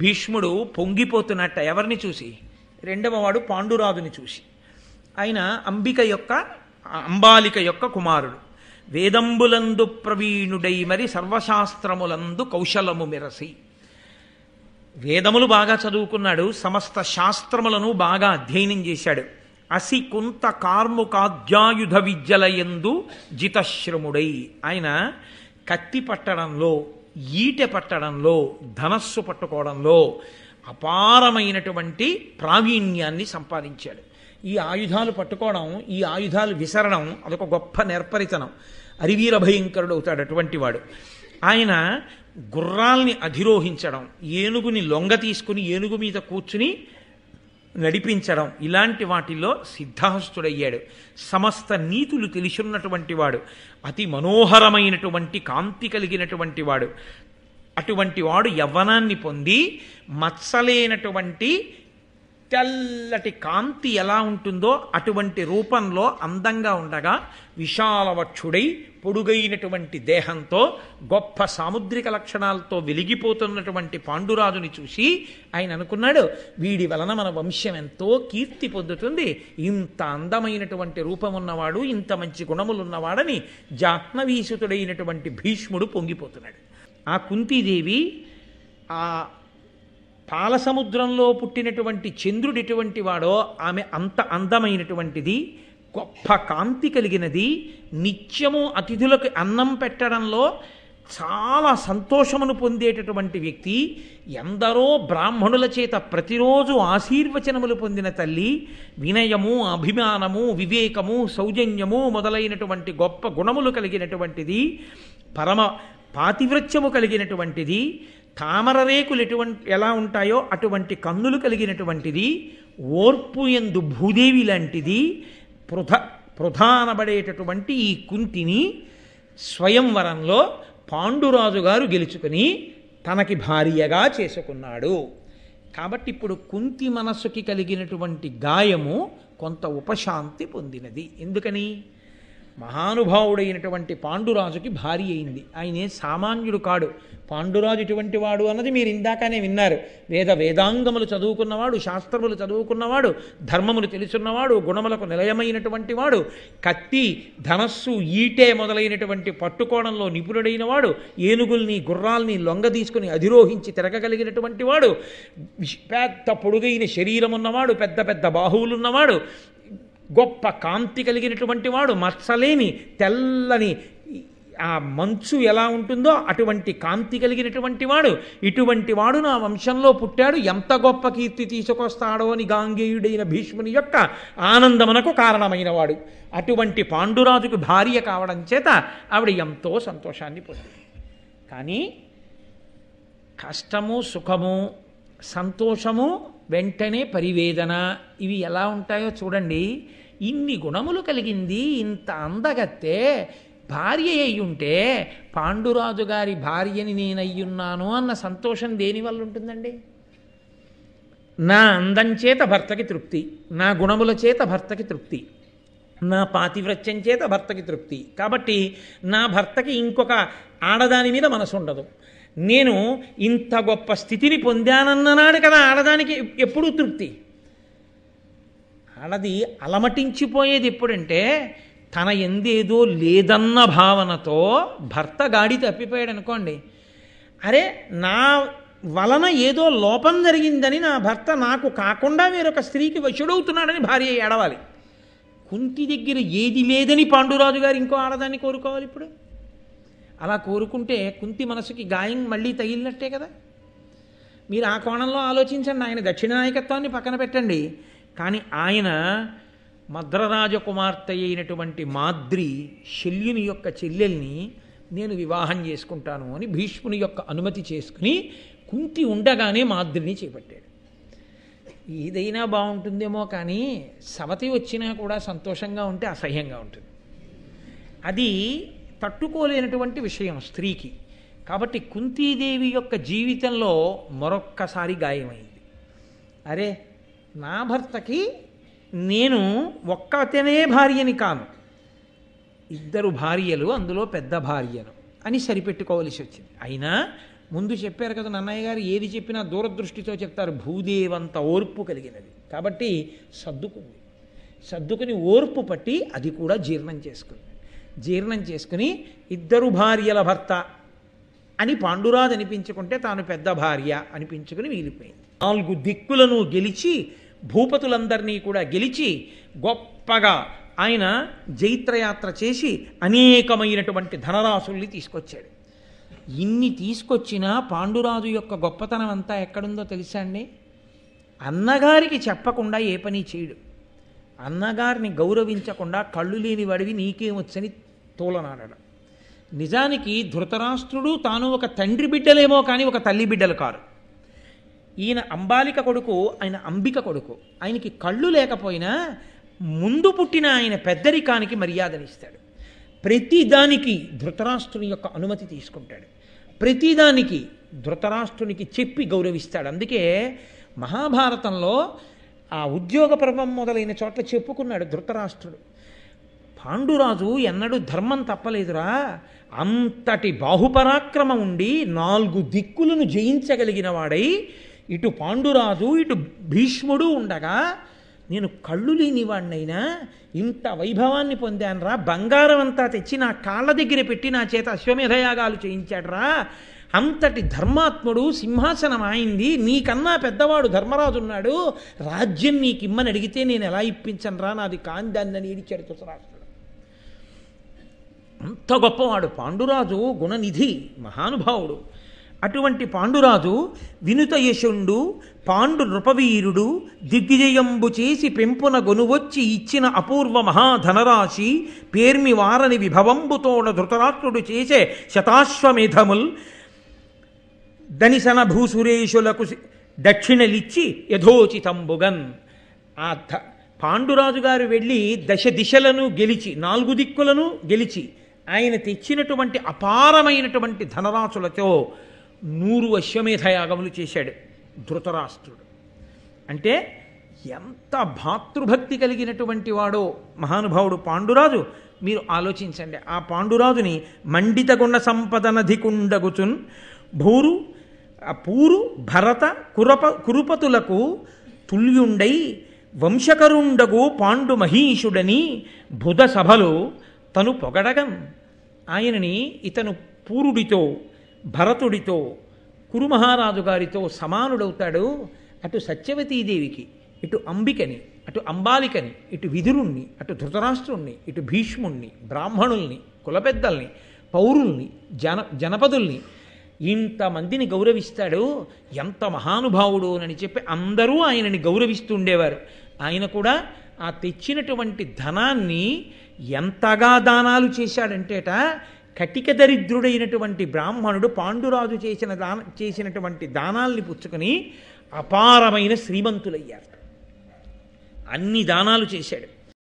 భీష్ముడు పొంగిపోతున్నట్ట ఎవరిని చూసి రెండవవాడు పాండురాజుని చూసి ఆయన అంబిక యొక్క అంబాలిక యొక్క కుమారుడు వేదంబులందు ప్రవీణుడై మరి సర్వశాస్త్రములందు కౌశలము మెరసి వేదములు బాగా చదువుకున్నాడు సమస్త శాస్త్రములను బాగా అధ్యయనం చేశాడు అసి కొంత కార్ముకాధ్యాయుధ విద్యలయందు జితశ్రముడై ఆయన కత్తి పట్టడంలో ఈటె పట్టడంలో ధనస్సు పట్టుకోవడంలో అపారమైనటువంటి ప్రావీణ్యాన్ని సంపాదించాడు ఈ ఆయుధాలు పట్టుకోవడం ఈ ఆయుధాలు విసరడం అదొక గొప్ప నేర్పరితనం అరివీర భయంకరుడు అవుతాడు అటువంటి వాడు ఆయన గుర్రాల్ని అధిరోహించడం ఏనుగుని లొంగ తీసుకుని ఏనుగు మీద కూర్చుని నడిపించడం ఇలాంటి వాటిల్లో సిద్ధహస్తుడయ్యాడు సమస్త నీతులు తెలిసిన్నటువంటి వాడు అతి మనోహరమైనటువంటి కాంతి కలిగినటువంటి వాడు అటువంటి వాడు యవ్వనాన్ని పొంది మచ్చలేనటువంటి తెల్లటి కాంతి ఎలా ఉంటుందో అటువంటి రూపంలో అందంగా ఉండగా విశాలవక్షుడై పొడుగైనటువంటి దేహంతో గొప్ప సాముద్రిక లక్షణాలతో వెలిగిపోతున్నటువంటి పాండురాజుని చూసి ఆయన అనుకున్నాడు వీడి వలన మన వంశం ఎంతో కీర్తి పొందుతుంది ఇంత అందమైనటువంటి రూపం ఉన్నవాడు ఇంత మంచి గుణములున్నవాడని జాహ్నవీసుతుడైనటువంటి భీష్ముడు పొంగిపోతున్నాడు ఆ కుంతీదేవి ఆ పాలసముద్రంలో పుట్టినటువంటి చంద్రుడు ఎటువంటి వాడో ఆమె అంత అందమైనటువంటిది గొప్ప కాంతి కలిగినది నిత్యము అతిథులకు అన్నం పెట్టడంలో చాలా సంతోషమును పొందేటటువంటి వ్యక్తి ఎందరో బ్రాహ్మణుల చేత ప్రతిరోజు ఆశీర్వచనములు పొందిన తల్లి వినయము అభిమానము వివేకము సౌజన్యము మొదలైనటువంటి గొప్ప గుణములు కలిగినటువంటిది పరమ పాతివ్రత్యము కలిగినటువంటిది తామర రేకులు ఎటువంటి ఎలా ఉంటాయో అటువంటి కన్నులు కలిగినటువంటిది ఓర్పు ఎందు భూదేవి లాంటిది పృథ ప్రధానబడేటటువంటి ఈ కుంతిని స్వయంవరంలో పాండురాజు గారు గెలుచుకుని తనకి భార్యగా చేసుకున్నాడు కాబట్టి ఇప్పుడు కుంతి మనస్సుకి కలిగినటువంటి గాయము కొంత ఉపశాంతి పొందినది ఎందుకని మహానుభావుడైనటువంటి పాండురాజుకి భారీ అయింది ఆయనే సామాన్యుడు కాడు పాండురాజు ఇటువంటి వాడు అన్నది మీరు ఇందాకనే విన్నారు వేద వేదాంగములు చదువుకున్నవాడు శాస్త్రములు చదువుకున్నవాడు ధర్మములు తెలుసున్నవాడు గుణములకు నిలయమైనటువంటి వాడు కత్తి ధనస్సు ఈటే మొదలైనటువంటి పట్టుకోణంలో నిపుణుడైన వాడు ఏనుగుల్ని గుర్రాల్ని లొంగ తీసుకుని అధిరోహించి తిరగగలిగినటువంటి వాడు పెద్ద పొడుగైన శరీరం ఉన్నవాడు పెద్ద పెద్ద బాహువులున్నవాడు గొప్ప కాంతి కలిగినటువంటి వాడు మచ్చలేని తెల్లని ఆ మంచు ఎలా ఉంటుందో అటువంటి కాంతి కలిగినటువంటి వాడు ఇటువంటి వాడు నా వంశంలో పుట్టాడు ఎంత గొప్ప కీర్తి తీసుకొస్తాడో అని గాంగేయుడైన భీష్ముని యొక్క ఆనందమునకు కారణమైన వాడు అటువంటి పాండురాజుకు భార్య కావడం చేత ఆవిడ ఎంతో సంతోషాన్ని పొందింది కానీ కష్టము సుఖము సంతోషము వెంటనే పరివేదన ఇవి ఎలా ఉంటాయో చూడండి ఇన్ని గుణములు కలిగింది ఇంత అందగత్తే భార్య అయ్యుంటే పాండురాజు గారి భార్యని నేనయ్యున్నాను అన్న సంతోషం దేని వల్ల ఉంటుందండి నా అందం చేత భర్తకి తృప్తి నా గుణముల చేత భర్తకి తృప్తి నా పాతివ్రత్యం చేత భర్తకి తృప్తి కాబట్టి నా భర్తకి ఇంకొక ఆడదాని మీద మనసు ఉండదు నేను ఇంత గొప్ప స్థితిని పొందానన్ననాడు కదా ఆడదానికి ఎప్పుడూ తృప్తి ఆడది అలమటించిపోయేది ఎప్పుడంటే తన ఎందేదో లేదన్న భావనతో భర్త గాడి తప్పిపోయాడు అనుకోండి అరే నా వలన ఏదో లోపం జరిగిందని నా భర్త నాకు కాకుండా వేరొక స్త్రీకి వశుడవుతున్నాడని భార్య ఏడవాలి కుంతి దగ్గర ఏది లేదని పాండురాజు గారు ఇంకో ఆడదాన్ని కోరుకోవాలి ఇప్పుడు అలా కోరుకుంటే కుంతి మనసుకి గాయం మళ్ళీ తగిలినట్టే కదా మీరు ఆ కోణంలో ఆలోచించండి ఆయన దక్షిణ నాయకత్వాన్ని పక్కన పెట్టండి కానీ ఆయన మద్రరాజకుమార్తె అయినటువంటి మాద్రి శల్యుని యొక్క చెల్లెల్ని నేను వివాహం చేసుకుంటాను అని భీష్ముని యొక్క అనుమతి చేసుకుని కుంతి ఉండగానే మాద్రిని చేపట్టాడు ఏదైనా బాగుంటుందేమో కానీ సవతి వచ్చినా కూడా సంతోషంగా ఉంటే అసహ్యంగా ఉంటుంది అది తట్టుకోలేనటువంటి విషయం స్త్రీకి కాబట్టి కుంతీదేవి యొక్క జీవితంలో మరొక్కసారి గాయమైంది అరే నా భర్తకి నేను ఒక్క అతనే భార్యని కాను ఇద్దరు భార్యలు అందులో పెద్ద భార్యను అని సరిపెట్టుకోవలసి వచ్చింది అయినా ముందు చెప్పారు కదా నన్నయ్య గారు ఏది చెప్పినా దూరదృష్టితో చెప్తారు భూదేవంత ఓర్పు కలిగినది కాబట్టి సర్దుకుంది సర్దుకుని ఓర్పు పట్టి అది కూడా జీర్ణం చేసుకుంది జీర్ణం చేసుకుని ఇద్దరు భార్యల భర్త అని పాండురాజు అనిపించుకుంటే తాను పెద్ద భార్య అనిపించుకుని మిగిలిపోయింది నాలుగు దిక్కులను గెలిచి భూపతులందరినీ కూడా గెలిచి గొప్పగా ఆయన జైత్రయాత్ర చేసి అనేకమైనటువంటి ధనరాశుల్ని తీసుకొచ్చాడు ఇన్ని తీసుకొచ్చినా పాండురాజు యొక్క గొప్పతనం అంతా ఎక్కడుందో తెలుసా అండి అన్నగారికి చెప్పకుండా ఏ పని చేయడు అన్నగారిని గౌరవించకుండా కళ్ళు లేని వాడివి నీకేమొచ్చని తోలనాడడం నిజానికి ధృతరాష్ట్రుడు తాను ఒక తండ్రి బిడ్డలేమో కానీ ఒక తల్లి బిడ్డలు కారు ఈయన అంబాలిక కొడుకు ఆయన అంబిక కొడుకు ఆయనకి కళ్ళు లేకపోయినా ముందు పుట్టిన ఆయన పెద్దరికానికి మర్యాదనిస్తాడు ప్రతిదానికి ధృతరాష్ట్రుని యొక్క అనుమతి తీసుకుంటాడు ప్రతిదానికి ధృతరాష్ట్రునికి చెప్పి గౌరవిస్తాడు అందుకే మహాభారతంలో ఆ ఉద్యోగ పర్వం మొదలైన చోట్ల చెప్పుకున్నాడు ధృతరాష్ట్రుడు పాండురాజు ఎన్నడూ ధర్మం తప్పలేదురా అంతటి బాహుపరాక్రమం ఉండి నాలుగు దిక్కులను జయించగలిగిన వాడై ఇటు పాండురాజు ఇటు భీష్ముడు ఉండగా నేను కళ్ళు లేనివాడినైనా ఇంత వైభవాన్ని పొందానురా బంగారం అంతా తెచ్చి నా కాళ్ళ దగ్గర పెట్టి నా చేత అశ్వమేధయాగాలు చేయించాడురా అంతటి ధర్మాత్ముడు సింహాసనం ఆయింది నీకన్నా పెద్దవాడు ధర్మరాజు ఉన్నాడు రాజ్యం నీకు ఇమ్మని అడిగితే నేను ఎలా రా నాది కాందాన్ని ఏడిచాడు తుసరాజుడు అంత గొప్పవాడు పాండురాజు గుణనిధి మహానుభావుడు అటువంటి పాండురాజు వినుత యశుండు పాండు నృపవీరుడు దిగ్విజయంబు చేసి పెంపున గొనువొచ్చి ఇచ్చిన అపూర్వ మహాధనరాశి పేర్మి వారని విభవంబుతోడ ధృతరాత్రుడు చేసే శతాశ్వమేధముల్ దనిసన భూసురేషులకు దక్షిణలిచ్చి యథోచితంబుగన్ ఆ ధ పాండురాజు గారు వెళ్ళి దశ దిశలను గెలిచి నాలుగు దిక్కులను గెలిచి ఆయన తెచ్చినటువంటి అపారమైనటువంటి ధనరాశులతో నూరు అశ్వమేధయాగములు చేశాడు ధృతరాష్ట్రుడు అంటే ఎంత భాతృభక్తి కలిగినటువంటి వాడో మహానుభావుడు పాండురాజు మీరు ఆలోచించండి ఆ పాండురాజుని మండితగుండ సంపదనధికుండగుచున్ భూరు ఆ పూరు భరత కురప కురుపతులకు తుల్యుండై వంశకరుండగు పాండు మహీషుడని బుధ సభలో తను పొగడగం ఆయనని ఇతను పూరుడితో భరతుడితో కురుమహారాజు గారితో సమానుడవుతాడు అటు సత్యవతీదేవికి ఇటు అంబికని అటు అంబాలికని ఇటు విధురుణ్ణి అటు ధృతరాష్ట్రుణ్ణి ఇటు భీష్ముణ్ణి బ్రాహ్మణుల్ని కులపెద్దల్ని పౌరుల్ని జన జనపదుల్ని ఇంతమందిని గౌరవిస్తాడు ఎంత మహానుభావుడు అని చెప్పి అందరూ ఆయనని గౌరవిస్తుండేవారు ఆయన కూడా ఆ తెచ్చినటువంటి ధనాన్ని ఎంతగా దానాలు చేశాడంటేట కటిక దరిద్రుడైనటువంటి బ్రాహ్మణుడు పాండురాజు చేసిన దాన చేసినటువంటి దానాల్ని పుచ్చుకొని అపారమైన శ్రీమంతులయ్యారు అన్ని దానాలు చేశాడు